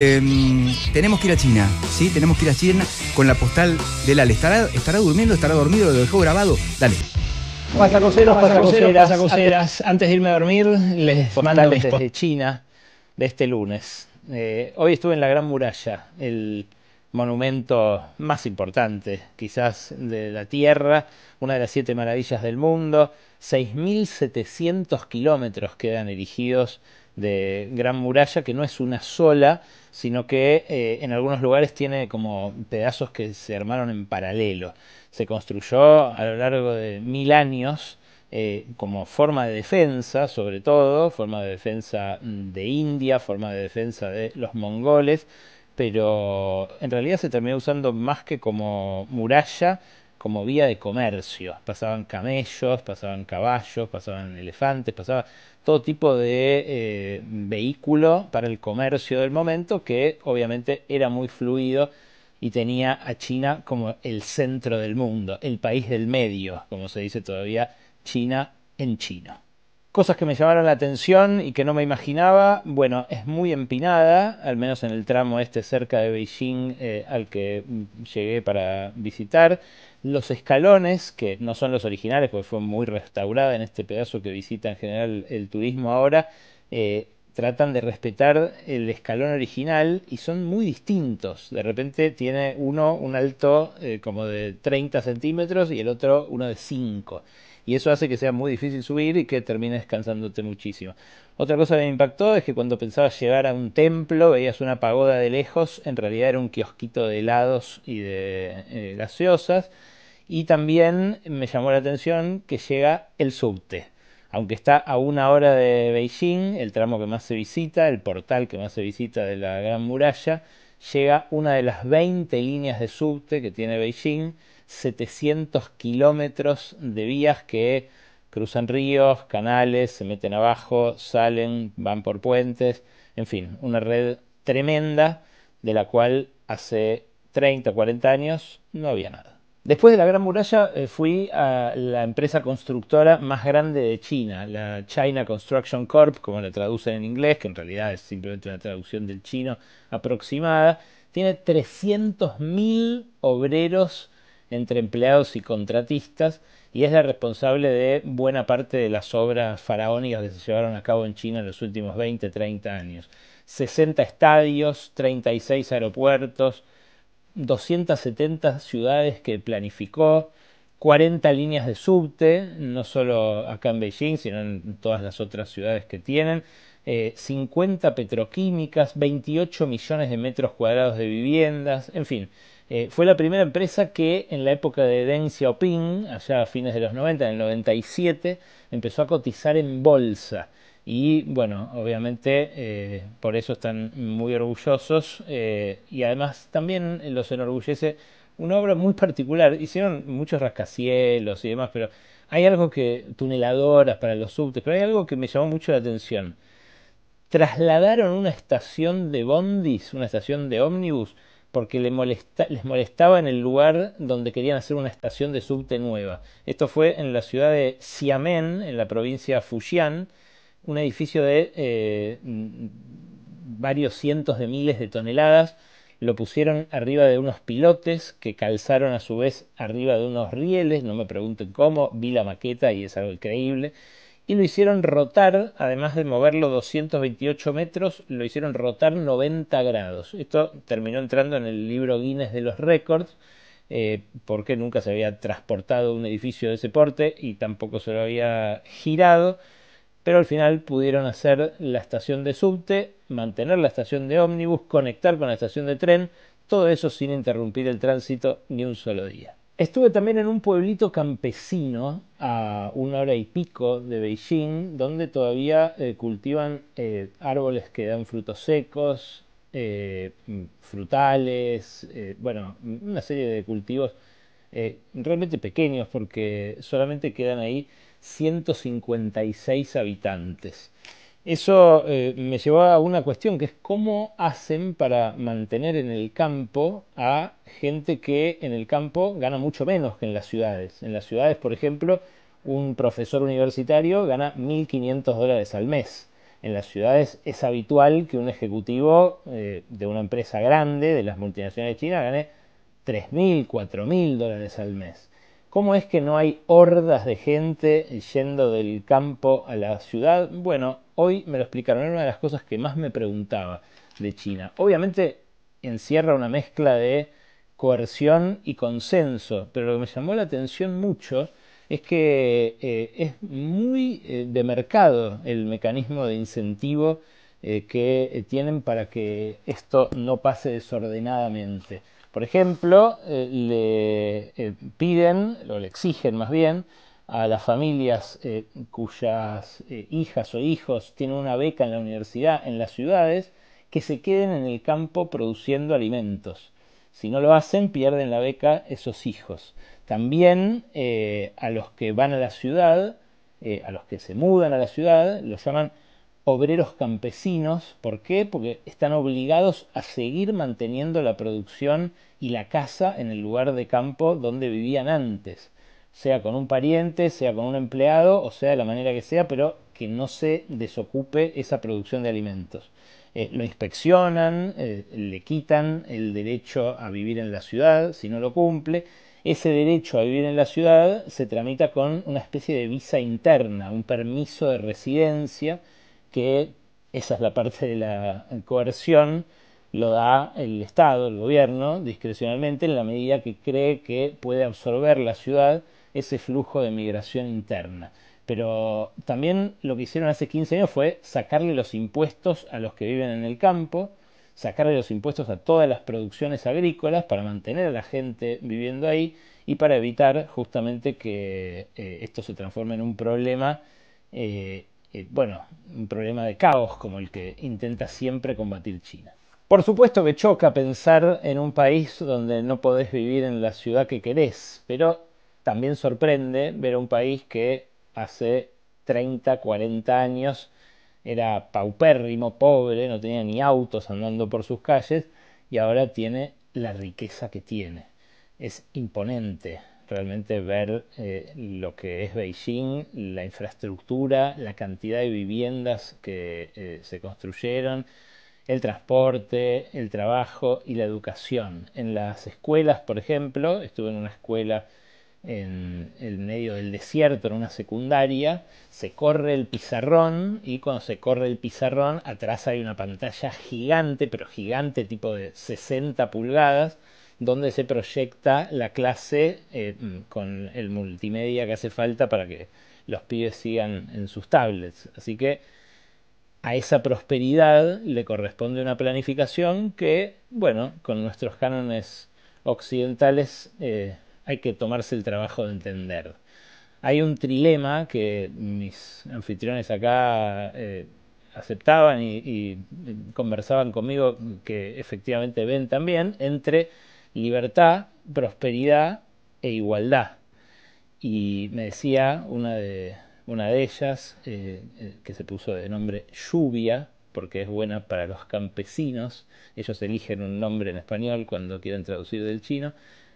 Em, tenemos que ir a China, ¿sí? Tenemos que ir a China con la postal de la... ¿Estará, estará durmiendo? ¿Estará dormido? ¿Lo dejó grabado? Dale. Pasacoseros, Antes de irme a dormir, les mando desde China de este lunes. Eh, hoy estuve en la Gran Muralla, el monumento más importante quizás de la Tierra, una de las siete maravillas del mundo. 6.700 kilómetros quedan erigidos de Gran Muralla, que no es una sola, sino que eh, en algunos lugares tiene como pedazos que se armaron en paralelo. Se construyó a lo largo de mil años eh, como forma de defensa, sobre todo, forma de defensa de India, forma de defensa de los mongoles, pero en realidad se terminó usando más que como muralla como vía de comercio. Pasaban camellos, pasaban caballos, pasaban elefantes, pasaba todo tipo de eh, vehículo para el comercio del momento que obviamente era muy fluido y tenía a China como el centro del mundo, el país del medio, como se dice todavía, China en chino. Cosas que me llamaron la atención y que no me imaginaba, bueno, es muy empinada, al menos en el tramo este cerca de Beijing eh, al que mm, llegué para visitar. Los escalones, que no son los originales, porque fue muy restaurada en este pedazo que visita en general el turismo ahora, eh, tratan de respetar el escalón original y son muy distintos. De repente tiene uno un alto eh, como de 30 centímetros y el otro uno de 5 y eso hace que sea muy difícil subir y que termines cansándote muchísimo. Otra cosa que me impactó es que cuando pensabas llegar a un templo veías una pagoda de lejos, en realidad era un kiosquito de helados y de eh, gaseosas. Y también me llamó la atención que llega el subte. Aunque está a una hora de Beijing, el tramo que más se visita, el portal que más se visita de la Gran Muralla, llega una de las 20 líneas de subte que tiene Beijing, 700 kilómetros de vías que cruzan ríos, canales, se meten abajo, salen, van por puentes, en fin, una red tremenda de la cual hace 30, 40 años no había nada. Después de la Gran Muralla eh, fui a la empresa constructora más grande de China, la China Construction Corp, como la traducen en inglés, que en realidad es simplemente una traducción del chino aproximada. Tiene 300.000 obreros entre empleados y contratistas y es la responsable de buena parte de las obras faraónicas que se llevaron a cabo en China en los últimos 20, 30 años. 60 estadios, 36 aeropuertos, 270 ciudades que planificó, 40 líneas de subte, no solo acá en Beijing, sino en todas las otras ciudades que tienen, 50 eh, petroquímicas, 28 millones de metros cuadrados de viviendas, en fin. Eh, fue la primera empresa que en la época de Deng Xiaoping, allá a fines de los 90, en el 97, empezó a cotizar en bolsa y bueno, obviamente eh, por eso están muy orgullosos eh, y además también los enorgullece una obra muy particular. Hicieron muchos rascacielos y demás, pero hay algo que, tuneladoras para los subtes, pero hay algo que me llamó mucho la atención. Trasladaron una estación de bondis, una estación de ómnibus, porque les, les molestaba en el lugar donde querían hacer una estación de subte nueva. Esto fue en la ciudad de Xiamen, en la provincia de Fujian, un edificio de eh, varios cientos de miles de toneladas, lo pusieron arriba de unos pilotes que calzaron a su vez arriba de unos rieles, no me pregunten cómo, vi la maqueta y es algo increíble, y lo hicieron rotar, además de moverlo 228 metros, lo hicieron rotar 90 grados. Esto terminó entrando en el libro Guinness de los récords, eh, porque nunca se había transportado un edificio de ese porte y tampoco se lo había girado pero al final pudieron hacer la estación de subte, mantener la estación de ómnibus, conectar con la estación de tren, todo eso sin interrumpir el tránsito ni un solo día. Estuve también en un pueblito campesino a una hora y pico de Beijing, donde todavía eh, cultivan eh, árboles que dan frutos secos, eh, frutales, bueno, una serie de cultivos realmente pequeños porque solamente quedan ahí 156 habitantes. Eso eh, me llevó a una cuestión que es cómo hacen para mantener en el campo a gente que en el campo gana mucho menos que en las ciudades. En las ciudades, por ejemplo, un profesor universitario gana 1.500 dólares al mes. En las ciudades es habitual que un ejecutivo eh, de una empresa grande, de las multinacionales chinas, gane 3.000, 4.000 dólares al mes. ¿Cómo es que no hay hordas de gente yendo del campo a la ciudad? Bueno, hoy me lo explicaron, era una de las cosas que más me preguntaba de China. Obviamente encierra una mezcla de coerción y consenso, pero lo que me llamó la atención mucho es que eh, es muy eh, de mercado el mecanismo de incentivo eh, que tienen para que esto no pase desordenadamente. Por ejemplo, eh, le eh, piden, o le exigen más bien, a las familias eh, cuyas hijas o hijos tienen una beca en la universidad, en las ciudades, que se queden en el campo produciendo alimentos. Si no lo hacen, pierden la beca esos hijos. También a los que van a la ciudad, a los que se mudan a la ciudad, los llaman obreros campesinos. ¿Por qué? Porque están obligados a seguir manteniendo la producción y la casa en el lugar de campo donde vivían antes, sea con un pariente, sea con un empleado, o sea de la manera que sea, pero que no se desocupe esa producción de alimentos. Eh, lo inspeccionan, eh, le quitan el derecho a vivir en la ciudad si no lo cumple. Ese derecho a vivir en la ciudad se tramita con una especie de visa interna, un permiso de residencia que esa es la parte de la coerción, lo da el Estado, el gobierno, discrecionalmente, en la medida que cree que puede absorber la ciudad ese flujo de migración interna. Pero también lo que hicieron hace 15 años fue sacarle los impuestos a los que viven en el campo, sacarle los impuestos a todas las producciones agrícolas para mantener a la gente viviendo ahí y para evitar justamente que eh, esto se transforme en un problema eh, eh, bueno, un problema de caos como el que intenta siempre combatir China. Por supuesto que choca pensar en un país donde no podés vivir en la ciudad que querés, pero también sorprende ver un país que hace 30, 40 años era paupérrimo, pobre, no tenía ni autos andando por sus calles y ahora tiene la riqueza que tiene. Es imponente realmente ver eh, lo que es Beijing, la infraestructura, la cantidad de viviendas que eh, se construyeron, el transporte, el trabajo y la educación. En las escuelas, por ejemplo, estuve en una escuela en el medio del desierto, en una secundaria, se corre el pizarrón y cuando se corre el pizarrón atrás hay una pantalla gigante, pero gigante tipo de 60 pulgadas, donde se proyecta la clase eh, con el multimedia que hace falta para que los pibes sigan en sus tablets. Así que a esa prosperidad le corresponde una planificación que, bueno, con nuestros cánones occidentales eh, hay que tomarse el trabajo de entender. Hay un trilema que mis anfitriones acá eh, aceptaban y, y, conversaban conmigo que efectivamente ven también entre libertad, prosperidad e igualdad. Y me decía una de, una de ellas, eh, eh, que se puso de nombre Lluvia, porque es buena para los campesinos, ellos eligen un nombre en español cuando quieren traducir del chino,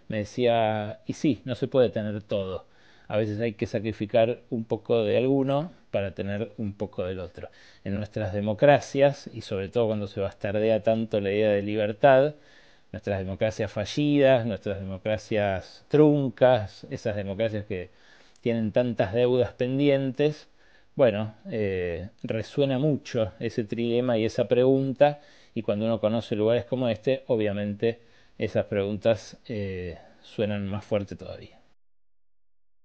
me decía, y sí, no se puede tener todo, a veces hay que sacrificar un poco de alguno para tener un poco del otro. En nuestras democracias, y sobre todo cuando se bastardea tanto la idea de libertad, nuestras democracias fallidas, nuestras democracias truncas, esas democracias que tienen tantas deudas pendientes. Bueno, eh, resuena mucho ese trilema y esa pregunta y cuando uno conoce lugares como este, obviamente esas preguntas eh, suenan más fuerte todavía.